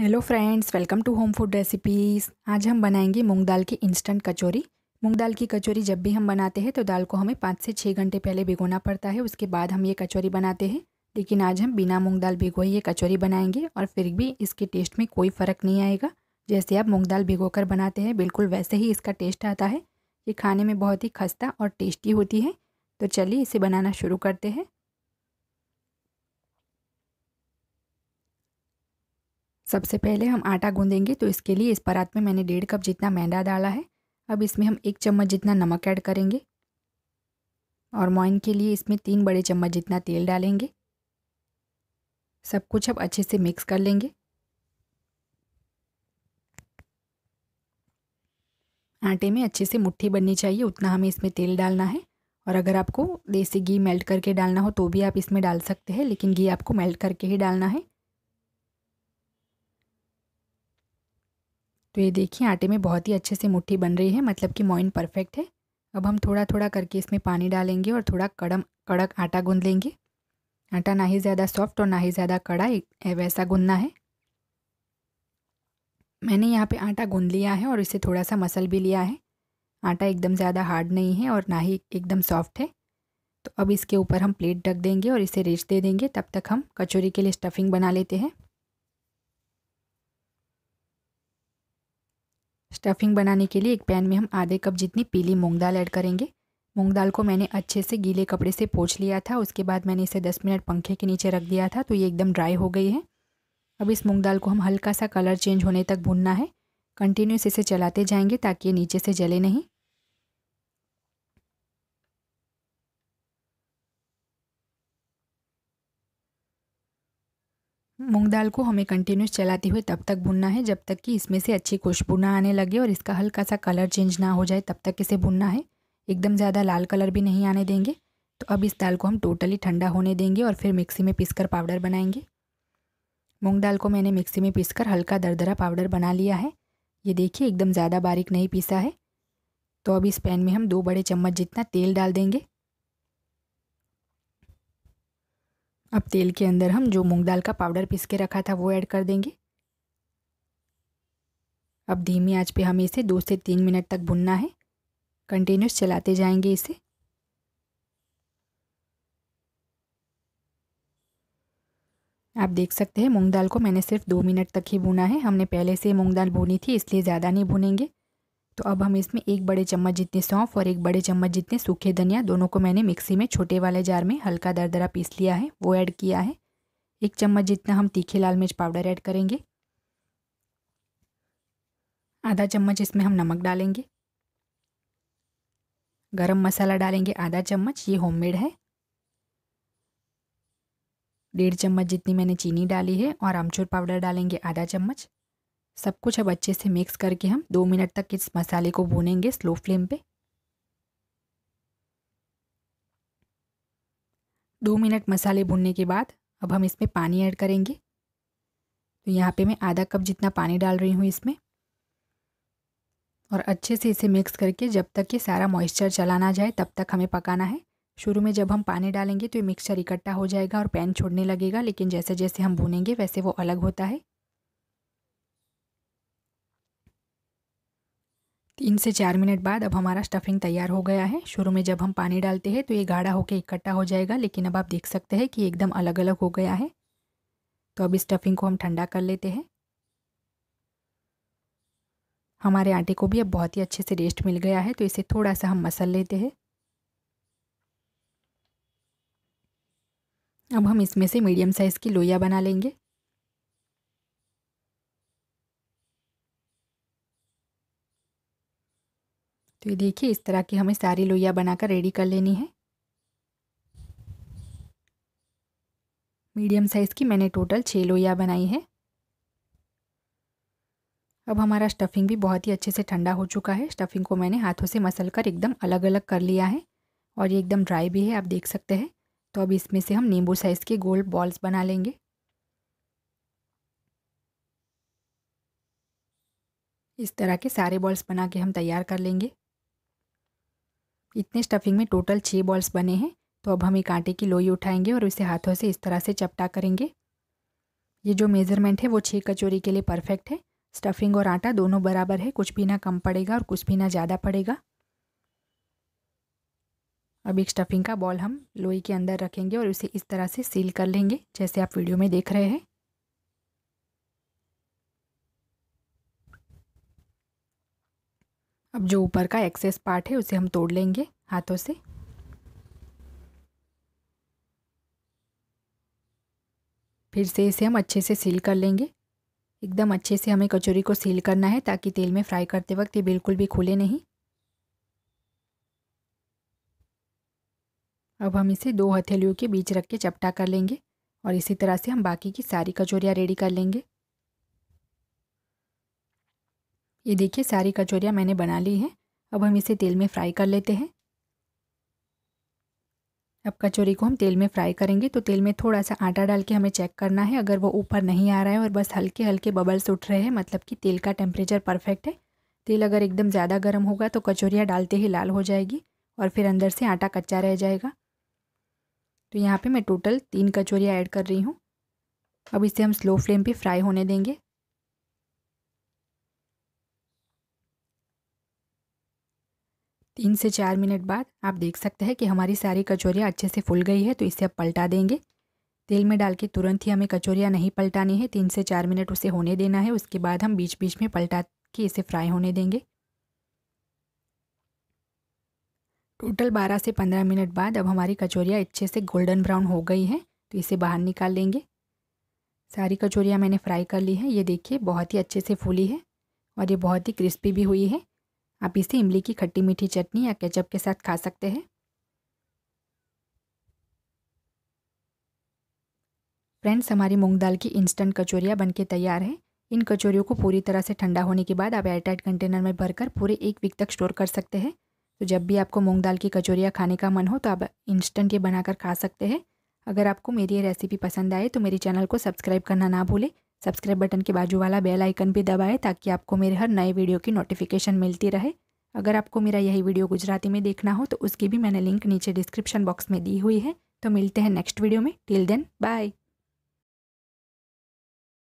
hello friends welcome to home food recipes आज हम बनाएंगे मूंग दाल की इंस्टेंट कचौरी मूंग दाल की कचौरी जब भी हम बनाते हैं तो दाल को हमें पाँच से छः घंटे पहले भिगोना पड़ता है उसके बाद हम ये कचौरी बनाते हैं लेकिन आज हम बिना मूंग दाल भिगोए ये कचौरी बनाएंगे और फिर भी इसके टेस्ट में कोई फ़र्क नहीं आएगा जैसे आप मूँग दाल भिगो कर बनाते हैं बिल्कुल वैसे ही इसका टेस्ट आता है ये खाने में बहुत ही खस्ता और टेस्टी होती है तो चलिए इसे बनाना शुरू करते हैं सबसे पहले हम आटा गूंदेंगे तो इसके लिए इस परात में मैंने डेढ़ कप जितना मैदा डाला है अब इसमें हम एक चम्मच जितना नमक ऐड करेंगे और मोइन के लिए इसमें तीन बड़े चम्मच जितना तेल डालेंगे सब कुछ अब अच्छे से मिक्स कर लेंगे आटे में अच्छे से मुट्ठी बननी चाहिए उतना हमें इसमें तेल डालना है और अगर आपको देसी घी मेल्ट करके डालना हो तो भी आप इसमें डाल सकते हैं लेकिन घी आपको मेल्ट करके ही डालना है तो ये देखिए आटे में बहुत ही अच्छे से मुट्ठी बन रही है मतलब कि मोइन परफेक्ट है अब हम थोड़ा थोड़ा करके इसमें पानी डालेंगे और थोड़ा कड़म कड़क आटा गूँध लेंगे आटा ना ही ज़्यादा सॉफ्ट और ना ही ज़्यादा कड़ा वैसा गूँधना है मैंने यहाँ पे आटा गूँध लिया है और इसे थोड़ा सा मसल भी लिया है आटा एकदम ज़्यादा हार्ड नहीं है और ना ही एकदम सॉफ्ट है तो अब इसके ऊपर हम प्लेट ढक देंगे और इसे रेच दे देंगे तब तक हम कचौरी के लिए स्टफिंग बना लेते हैं स्टफिंग बनाने के लिए एक पैन में हम आधे कप जितनी पीली मूंग दाल ऐड करेंगे मूंग दाल को मैंने अच्छे से गीले कपड़े से पोछ लिया था उसके बाद मैंने इसे 10 मिनट पंखे के नीचे रख दिया था तो ये एकदम ड्राई हो गई है अब इस मूंग दाल को हम हल्का सा कलर चेंज होने तक भूनना है कंटिन्यूस इसे चलाते जाएंगे ताकि ये नीचे से जले नहीं मूंग दाल को हमें कंटिन्यूस चलाते हुए तब तक भुनना है जब तक कि इसमें से अच्छी खुशबू ना आने लगे और इसका हल्का सा कलर चेंज ना हो जाए तब तक इसे भुनना है एकदम ज़्यादा लाल कलर भी नहीं आने देंगे तो अब इस दाल को हम टोटली ठंडा होने देंगे और फिर मिक्सी में पीस पाउडर बनाएंगे मूँग दाल को मैंने मिक्सी में पीस हल्का दरदरा पाउडर बना लिया है ये देखिए एकदम ज़्यादा बारीक नहीं पीसा है तो अब इस पैन में हम दो बड़े चम्मच जितना तेल डाल देंगे अब तेल के अंदर हम जो मूंग दाल का पाउडर पीस के रखा था वो ऐड कर देंगे अब धीमी आंच पे हमें इसे दो से तीन मिनट तक भुनना है कंटिन्यूस चलाते जाएंगे इसे आप देख सकते हैं मूंग दाल को मैंने सिर्फ दो मिनट तक ही भुना है हमने पहले से मूंग दाल भुनी थी इसलिए ज़्यादा नहीं भुनेंगे तो अब हम इसमें एक बड़े चम्मच जितने सौंफ और एक बड़े चम्मच जितने सूखे धनिया दोनों को मैंने मिक्सी में छोटे वाले जार में हल्का दरदरा पीस लिया है वो ऐड किया है एक चम्मच जितना हम तीखे लाल मिर्च पाउडर ऐड करेंगे आधा चम्मच इसमें हम नमक डालेंगे गरम मसाला डालेंगे आधा चम्मच ये होममेड है डेढ़ चम्मच जितनी मैंने चीनी डाली है और आमचूर पाउडर डालेंगे आधा चम्मच सब कुछ अब अच्छे से मिक्स करके हम दो मिनट तक इस मसाले को भूनेंगे स्लो फ्लेम पे दो मिनट मसाले भूनने के बाद अब हम इसमें पानी ऐड करेंगे तो यहाँ पे मैं आधा कप जितना पानी डाल रही हूँ इसमें और अच्छे से इसे मिक्स करके जब तक ये सारा मॉइस्चर चला ना जाए तब तक हमें पकाना है शुरू में जब हम पानी डालेंगे तो ये मिक्सचर इकट्ठा हो जाएगा और पैन छोड़ने लगेगा लेकिन जैसे जैसे हम भूनेंगे वैसे वो अलग होता है तीन से चार मिनट बाद अब हमारा स्टफिंग तैयार हो गया है शुरू में जब हम पानी डालते हैं तो ये गाढ़ा होकर इकट्ठा हो जाएगा लेकिन अब आप देख सकते हैं कि एकदम अलग अलग हो गया है तो अब इस स्टफिंग को हम ठंडा कर लेते हैं हमारे आटे को भी अब बहुत ही अच्छे से रेस्ट मिल गया है तो इसे थोड़ा सा हम मसल लेते हैं अब हम इसमें से मीडियम साइज़ की लोइया बना लेंगे तो ये देखिए इस तरह की हमें सारी लोइया बनाकर रेडी कर लेनी है मीडियम साइज़ की मैंने टोटल छः लोइया बनाई है अब हमारा स्टफ़िंग भी बहुत ही अच्छे से ठंडा हो चुका है स्टफ़िंग को मैंने हाथों से मसल कर एकदम अलग अलग कर लिया है और ये एकदम ड्राई भी है आप देख सकते हैं तो अब इसमें से हम नींबू साइज़ के गोल बॉल्स बना लेंगे इस तरह के सारे बॉल्स बना के हम तैयार कर लेंगे इतने स्टफिंग में टोटल छः बॉल्स बने हैं तो अब हम एक आटे की लोई उठाएंगे और इसे हाथों से इस तरह से चपटा करेंगे ये जो मेज़रमेंट है वो छः कचोरी के लिए परफेक्ट है स्टफिंग और आटा दोनों बराबर है कुछ भी ना कम पड़ेगा और कुछ भी ना ज़्यादा पड़ेगा अब एक स्टफिंग का बॉल हम लोई के अंदर रखेंगे और उसे इस तरह से सील कर लेंगे जैसे आप वीडियो में देख रहे हैं अब जो ऊपर का एक्सेस पार्ट है उसे हम तोड़ लेंगे हाथों से फिर से इसे हम अच्छे से सील कर लेंगे एकदम अच्छे से हमें कचौरी को सील करना है ताकि तेल में फ्राई करते वक्त ये बिल्कुल भी खुले नहीं अब हम इसे दो हथेलियों के बीच रख के चपटा कर लेंगे और इसी तरह से हम बाकी की सारी कचौरियाँ रेडी कर लेंगे ये देखिए सारी कचौरियाँ मैंने बना ली है अब हम इसे तेल में फ्राई कर लेते हैं अब कचौरी को हम तेल में फ्राई करेंगे तो तेल में थोड़ा सा आटा डाल के हमें चेक करना है अगर वो ऊपर नहीं आ रहा है और बस हल्के हल्के बबल्स उठ रहे हैं मतलब कि तेल का टेम्परेचर परफेक्ट है तेल अगर एकदम ज़्यादा गर्म होगा तो कचौरियाँ डालते ही लाल हो जाएगी और फिर अंदर से आटा कच्चा रह जाएगा तो यहाँ पर मैं टोटल तीन कचौरियाँ ऐड कर रही हूँ अब इसे हम स्लो फ्लेम पर फ्राई होने देंगे तीन से चार मिनट बाद आप देख सकते हैं कि हमारी सारी कचौरियाँ अच्छे से फूल गई है तो इसे आप पलटा देंगे तेल में डाल के तुरंत ही हमें कचौरियाँ नहीं पलटानी है तीन से चार मिनट उसे होने देना है उसके बाद हम बीच बीच में पलटा के इसे फ्राई होने देंगे टोटल बारह से पंद्रह मिनट बाद अब हमारी कचौरियाँ अच्छे से गोल्डन ब्राउन हो गई है तो इसे बाहर निकाल लेंगे सारी कचौरियाँ मैंने फ्राई कर ली है ये देखिए बहुत ही अच्छे से फूली है और ये बहुत ही क्रिस्पी भी हुई है आप इसे इमली की खट्टी मीठी चटनी या केचप के साथ खा सकते हैं फ्रेंड्स हमारी मूंग दाल की इंस्टेंट कचौरियाँ बनके तैयार हैं इन कचौरियों को पूरी तरह से ठंडा होने के बाद आप एयरटाइट कंटेनर में भरकर पूरे एक वीक तक स्टोर कर सकते हैं तो जब भी आपको मूंग दाल की कचौरियाँ खाने का मन हो तो आप इंस्टेंट ये बनाकर खा सकते हैं अगर आपको मेरी ये रेसिपी पसंद आए तो मेरे चैनल को सब्सक्राइब करना ना भूलें सब्सक्राइब बटन के बाजू वाला बेल आइकन भी दबाएं ताकि आपको मेरे हर नए वीडियो की नोटिफिकेशन मिलती रहे अगर आपको मेरा यही वीडियो गुजराती में देखना हो तो उसकी भी मैंने लिंक नीचे डिस्क्रिप्शन बॉक्स में दी हुई है तो मिलते हैं नेक्स्ट वीडियो में टिल देन बाय